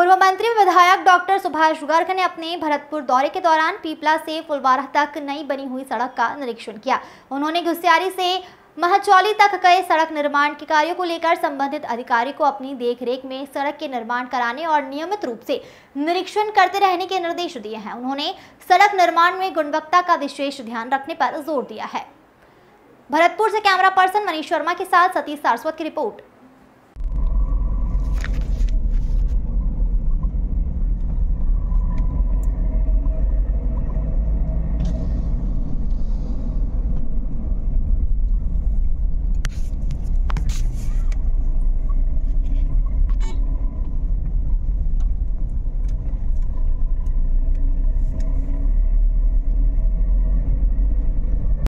पूर्व मंत्री विधायक डॉक्टर सुभाष गर्ग ने अपने भरतपुर दौरे के दौरान पीपला से फुलवारा तक नई बनी हुई सड़क का निरीक्षण किया उन्होंने घुसियारी से महचौली तक गए सड़क निर्माण के कार्यों को लेकर संबंधित अधिकारी को अपनी देखरेख में सड़क के निर्माण कराने और नियमित रूप से निरीक्षण करते रहने के निर्देश दिए हैं उन्होंने सड़क निर्माण में गुणवत्ता का विशेष ध्यान रखने पर जोर दिया है भरतपुर से कैमरा पर्सन मनीष शर्मा के साथ सतीश सारस्वत की रिपोर्ट